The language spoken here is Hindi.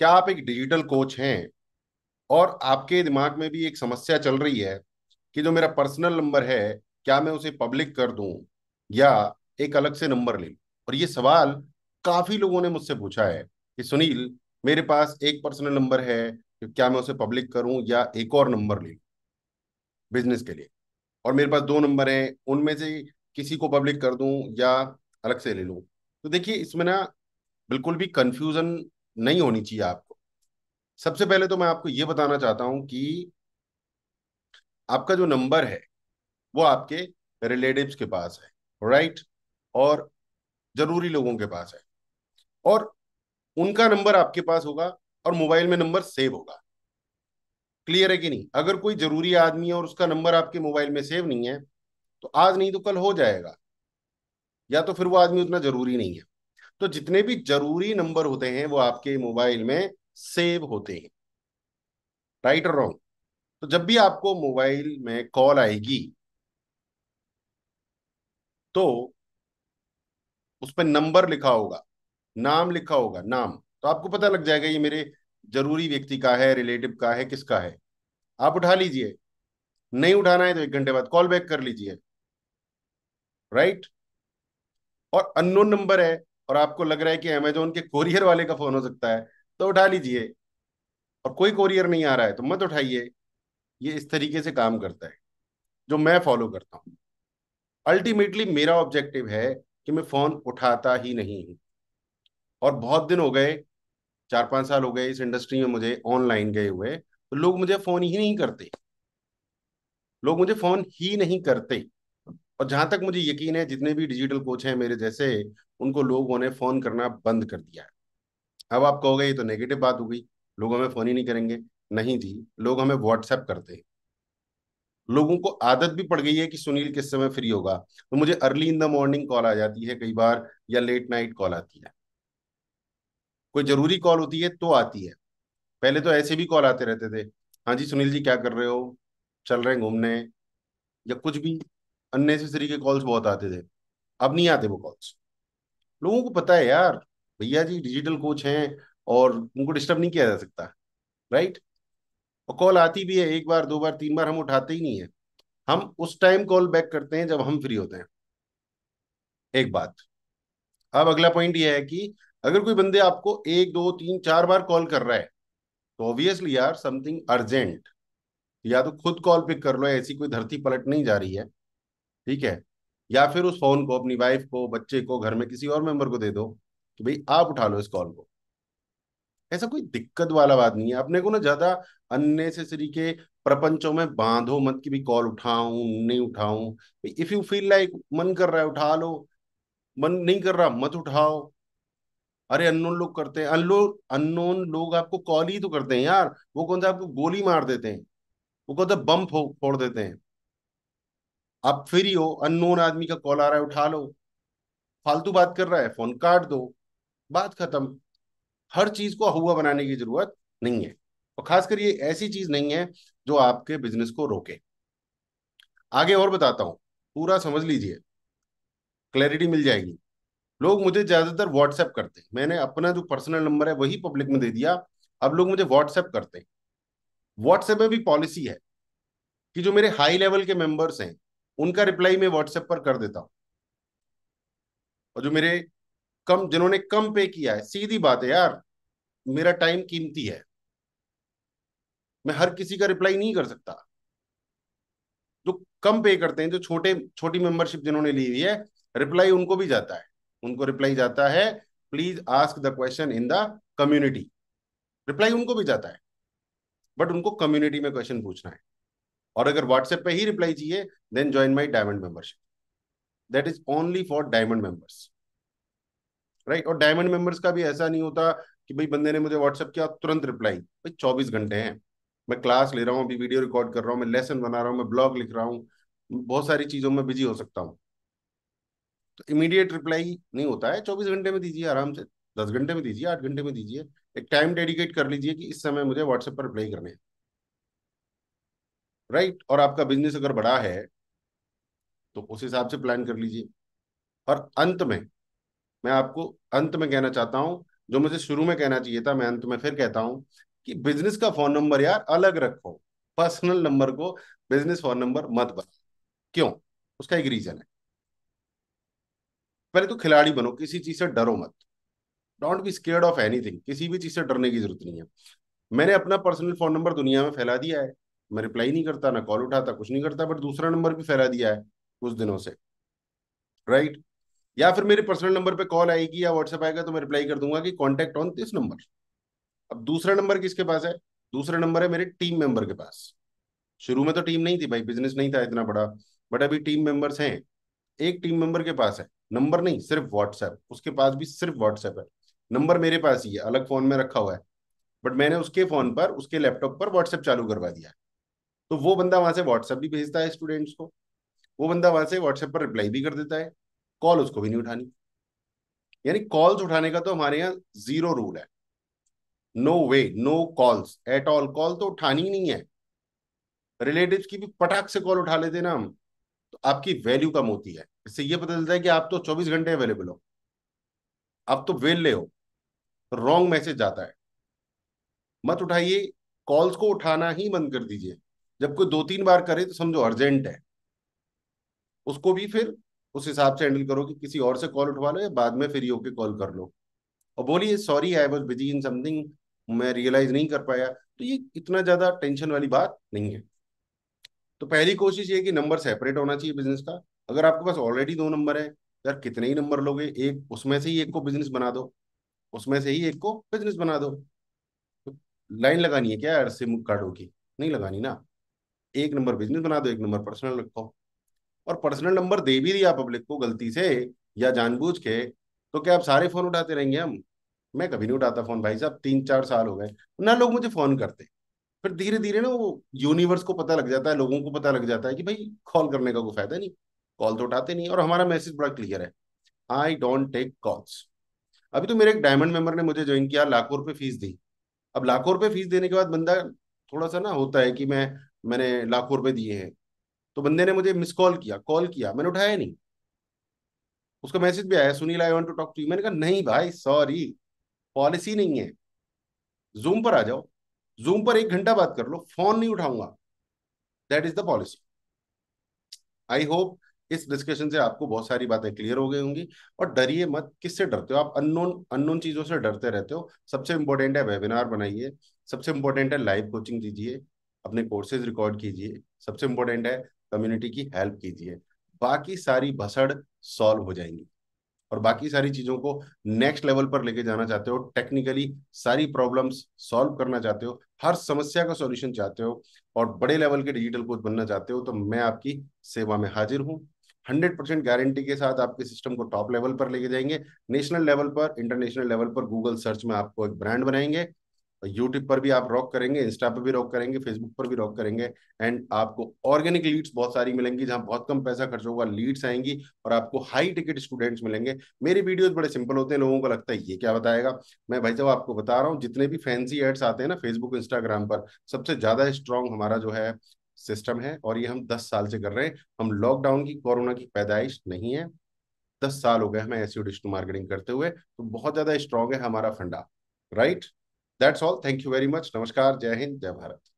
क्या आप एक डिजिटल कोच हैं और आपके दिमाग में भी एक समस्या चल रही है कि जो मेरा पर्सनल नंबर है क्या मैं उसे पब्लिक कर दूं या एक अलग से नंबर ले और ये सवाल काफी लोगों ने मुझसे पूछा है कि सुनील मेरे पास एक पर्सनल नंबर है तो क्या मैं उसे पब्लिक करूं या एक और नंबर ले बिजनेस के लिए और मेरे पास दो नंबर हैं उनमें से किसी को पब्लिक कर दूं या अलग से ले लूं तो देखिए इसमें ना बिल्कुल भी कंफ्यूजन नहीं होनी चाहिए आपको सबसे पहले तो मैं आपको ये बताना चाहता हूं कि आपका जो नंबर है वो आपके रिलेटिव्स के पास है राइट और जरूरी लोगों के पास है और उनका नंबर आपके पास होगा और मोबाइल में नंबर सेव होगा क्लियर है कि नहीं अगर कोई जरूरी आदमी है और उसका नंबर आपके मोबाइल में सेव नहीं है तो आज नहीं तो कल हो जाएगा या तो फिर वो आदमी उतना जरूरी नहीं है तो जितने भी जरूरी नंबर होते हैं वो आपके मोबाइल में सेव होते हैं राइट और रॉन्ग तो जब भी आपको मोबाइल में कॉल आएगी तो उस पर नंबर लिखा होगा नाम लिखा होगा नाम तो आपको पता लग जाएगा ये मेरे जरूरी व्यक्ति का है रिलेटिव का है किसका है आप उठा लीजिए नहीं उठाना है तो एक घंटे बाद कॉल बैक कर लीजिए राइट और अननोन नंबर है और आपको लग रहा है कि अमेजोन के कोरियर वाले का फोन हो सकता है तो उठा लीजिए और कोई कोरियर नहीं आ रहा है तो मत उठाइए ये इस तरीके से काम करता है जो मैं फॉलो करता हूँ अल्टीमेटली मेरा ऑब्जेक्टिव है कि मैं फोन उठाता ही नहीं हूँ और बहुत दिन हो गए चार पांच साल हो गए इस इंडस्ट्री में मुझे ऑनलाइन गए हुए तो लोग मुझे फोन ही नहीं करते लोग मुझे फोन ही नहीं करते और जहां तक मुझे यकीन है जितने भी डिजिटल कोच हैं मेरे जैसे उनको लोगों ने फोन करना बंद कर दिया है अब आप कहोगे ये तो नेगेटिव बात हो गई लोग हमें फोन ही नहीं करेंगे नहीं जी लोग हमें व्हाट्सएप करते हैं लोगों को आदत भी पड़ गई है कि सुनील किस समय फ्री होगा तो मुझे early in the morning call आ जाती है कई बार या लेट नाइट कॉल आती है कोई जरूरी कॉल होती है तो आती है पहले तो ऐसे भी कॉल आते रहते थे हाँ जी सुनील जी क्या कर रहे हो चल रहे हैं घूमने या कुछ भी अननेसेसरी के कॉल्स बहुत आते थे अब नहीं आते वो कॉल्स लोगों को पता है यार भैया जी डिजिटल कोच हैं और उनको डिस्टर्ब नहीं किया जा सकता राइट और कॉल आती भी है एक बार दो बार तीन बार हम उठाते ही नहीं है हम उस टाइम कॉल बैक करते हैं जब हम फ्री होते हैं एक बात अब अगला पॉइंट यह है कि अगर कोई बंदे आपको एक दो तीन चार बार कॉल कर रहा है तो ऑब्वियसली यार समथिंग अर्जेंट या तो खुद कॉल पिक कर लो ऐसी कोई धरती पलट नहीं जा रही है ठीक है या फिर उस फोन को अपनी वाइफ को बच्चे को घर में किसी और मेंबर को दे दो कि भाई आप उठा लो इस कॉल को ऐसा कोई दिक्कत वाला बात नहीं है अपने को ना ज्यादा अननेसेसरी के प्रपंचों में बांधो मत कि भी कॉल उठाऊं नहीं उठाऊं इफ यू फील लाइक मन कर रहा है उठा लो मन नहीं कर रहा मत उठाओ अरे अननोन लोग करते हैं अनलो अननोन लोग आपको कॉल ही तो करते हैं यार वो कौन सा आपको गोली मार देते हैं वो कौन सा बम फोड़ देते हैं आप फ्री हो अननोन आदमी का कॉल आ रहा है उठा लो फालतू बात कर रहा है फोन काट दो बात खत्म हर चीज को हुआ बनाने की जरूरत नहीं है और खासकर ये ऐसी चीज नहीं है जो आपके बिजनेस को रोके आगे और बताता हूं पूरा समझ लीजिए क्लैरिटी मिल जाएगी लोग मुझे ज्यादातर व्हाट्सएप करते हैं मैंने अपना जो पर्सनल नंबर है वही पब्लिक में दे दिया अब लोग मुझे व्हाट्सएप करते हैं व्हाट्सएप में भी पॉलिसी है कि जो मेरे हाई लेवल के मेंबर्स हैं उनका रिप्लाई मैं व्हाट्सएप पर कर देता हूं और जो मेरे कम जिन्होंने कम पे किया है सीधी बात है यार मेरा टाइम कीमती है मैं हर किसी का रिप्लाई नहीं कर सकता जो कम पे करते हैं जो छोटे छोटी मेंबरशिप जिन्होंने ली हुई है रिप्लाई उनको भी जाता है उनको रिप्लाई जाता है please ask the question in the community reply उनको भी जाता है बट उनको कम्युनिटी में क्वेश्चन पूछना है और अगर व्हाट्सएप पे ही रिप्लाई चाहिए then join my diamond membership that is only for diamond members right और डायमंड मेंबर्स का भी ऐसा नहीं होता कि भाई बंदे ने मुझे व्हाट्सएप किया तुरंत रिप्लाई भाई चौबीस घंटे हैं मैं क्लास ले रहा हूँ अभी वीडियो रिकॉर्ड कर रहा हूँ मैं लेसन बना रहा हूँ मैं ब्लॉग लिख रहा हूँ बहुत सारी चीज़ों में बिजी हो सकता हूँ तो इमीडिएट रिप्लाई नहीं होता है चौबीस घंटे में दीजिए आराम से दस घंटे में दीजिए आठ घंटे में दीजिए एक टाइम डेडिकेट कर लीजिए कि इस समय मुझे व्हाट्सएप पर रिप्लाई करने हैं राइट और आपका बिजनेस अगर बड़ा है तो उस हिसाब से प्लान कर लीजिए और अंत में मैं आपको अंत में कहना चाहता हूं जो मुझे शुरू में कहना चाहिए था मैं अंत में फिर कहता हूं कि बिजनेस का फोन नंबर यार अलग रखो पर्सनल नंबर को बिजनेस फोन नंबर मत बनाओ क्यों उसका एक रीजन है पहले तो खिलाड़ी बनो किसी चीज से डरो मत don't be scared of anything किसी भी चीज से डरने की जरूरत नहीं है मैंने अपना पर्सनल फोन नंबर दुनिया में फैला दिया है मैं रिप्लाई नहीं करता ना कॉल उठाता कुछ नहीं करता बट दूसरा नंबर भी फैला दिया है कुछ दिनों से राइट या फिर मेरे पर्सनल नंबर पे कॉल आएगी या व्हाट्सएप आएगा तो मैं रिप्लाई कर दूंगा कि कॉन्टेक्ट ऑन दिस नंबर अब दूसरा नंबर किसके पास है दूसरा नंबर है मेरे टीम मेंबर के पास शुरू में तो टीम नहीं थी भाई बिजनेस नहीं था इतना बड़ा बट अभी टीम मेंबर्स हैं एक टीम मेंबर के पास है नंबर नहीं सिर्फ व्हाट्सएप उसके पास भी सिर्फ व्हाट्सएप है नंबर मेरे पास ही है अलग फोन में रखा हुआ है बट मैंने उसके फोन पर उसके लैपटॉप पर व्हाट्सएप चालू करवा दिया तो वो बंदा वहां से व्हाट्सएप भी भेजता है स्टूडेंट्स को वो बंदा वहां से व्हाट्सएप पर रिप्लाई भी कर देता है कॉल उसको भी नहीं उठानी यानी कॉल्स उठाने का तो हमारे यहाँ जीरो रूल है no way no calls at all call तो उठानी ही नहीं है रिलेटिव की भी पटाख से कॉल उठा लेते ना हम तो आपकी वैल्यू कम होती है इससे ये पता चलता है कि आप तो 24 घंटे अवेलेबल हो आप तो वेल ले हो रॉन्ग मैसेज जाता है मत उठाइए कॉल्स को उठाना ही बंद कर दीजिए जब कोई दो तीन बार करे तो समझो अर्जेंट है उसको भी फिर उस हिसाब से हैंडल करो कि किसी और से कॉल उठवा लो या बाद में फ्री होके कॉल कर लो और बोलिए sorry I was busy in something मैं रियलाइज नहीं कर पाया तो ये इतना ज्यादा टेंशन वाली बात नहीं है तो पहली कोशिश ये कि नंबर सेपरेट होना चाहिए बिजनेस का अगर आपके पास ऑलरेडी दो नंबर है यार कितने ही नंबर लोगे एक उसमें से ही एक को बिजनेस बना दो उसमें से ही एक को बिजनेस बना दो तो लाइन लगानी है क्या यार सिम कार्डों की नहीं लगानी ना एक नंबर बिजनेस बना दो एक नंबर पर्सनल रखो और पर्सनल नंबर दे भी दिया पब्लिक को गलती से या जानबूझ के तो क्या आप सारे फोन उठाते रहेंगे हम मैं कभी नहीं उठाता फोन भाई साहब तीन चार साल हो गए ना लोग मुझे फोन करते फिर धीरे धीरे ना वो यूनिवर्स को पता लग जाता है लोगों को पता लग जाता है कि भाई कॉल करने का कोई फायदा नहीं कॉल तो उठाते नहीं और हमारा मैसेज बड़ा क्लियर है आई डोंट टेक कॉल्स अभी तो मेरे एक डायमंड मेंबर ने मुझे ज्वाइन किया लाखों रुपए फीस दी अब लाखों रुपए फीस देने के बाद बंदा थोड़ा सा ना होता है कि मैं मैंने लाखों रुपए दिए हैं तो बंदे ने मुझे मिस कॉल किया कॉल किया मैंने उठाया नहीं उसका मैसेज भी आया Sunil I want to talk to you मैंने कहा नहीं भाई सॉरी पॉलिसी नहीं है जूम पर आ जाओ जूम पर एक घंटा बात कर लो फोन नहीं उठाऊंगा that is the policy I hope इस डिस्कशन से आपको बहुत सारी बातें क्लियर हो गई होंगी और डरिए मत किससे डरते हो आप अननोन अननोन चीज़ों से डरते रहते हो सबसे इंपॉर्टेंट है वेबिनार बनाइए सबसे इंपॉर्टेंट है लाइव कोचिंग दीजिए अपने कोर्सेज रिकॉर्ड कीजिए सबसे इंपॉर्टेंट है कम्युनिटी की हेल्प कीजिए बाकी सारी भसड़ सॉल्व हो जाएंगी और बाकी सारी चीजों को नेक्स्ट लेवल पर लेके जाना चाहते हो टेक्निकली सारी प्रॉब्लम्स सॉल्व करना चाहते हो हर समस्या का सॉल्यूशन चाहते हो और बड़े लेवल के डिजिटल कोच बनना चाहते हो तो मैं आपकी सेवा में हाजिर हूँ हंड्रेड परसेंट गारंटी के साथ आपके सिस्टम को टॉप लेवल पर लेके जाएंगे नेशनल लेवल पर इंटरनेशनल लेवल पर गूगल सर्च में आपको एक ब्रांड बनाएंगे यूट्यूब पर भी आप रॉक करेंगे इंस्टा पर भी रॉक करेंगे फेसबुक पर भी रॉक करेंगे एंड आपको ऑर्गेनिक लीड्स बहुत सारी मिलेंगी जहां बहुत कम पैसा खर्च होगा लीड्स आएंगी और आपको हाई टिकट स्टूडेंट्स मिलेंगे मेरे वीडियोस बड़े सिंपल होते हैं लोगों को लगता है ये क्या बताएगा मैं भाई साहब आपको बता रहा हूँ जितने भी फैंसी एड्स आते हैं ना फेसबुक इंस्टाग्राम पर सबसे ज्यादा स्ट्रांग हमारा जो है सिस्टम है और ये हम दस साल से कर रहे हैं हम लॉकडाउन की कोरोना की पैदाइश नहीं है दस साल हो गए हमें डिजिटल मार्केटिंग e करते हुए तो बहुत ज्यादा स्ट्रांग है हमारा फंडा right That's all. Thank you very much. Namaskar. Jai Hind. Jai Bharat.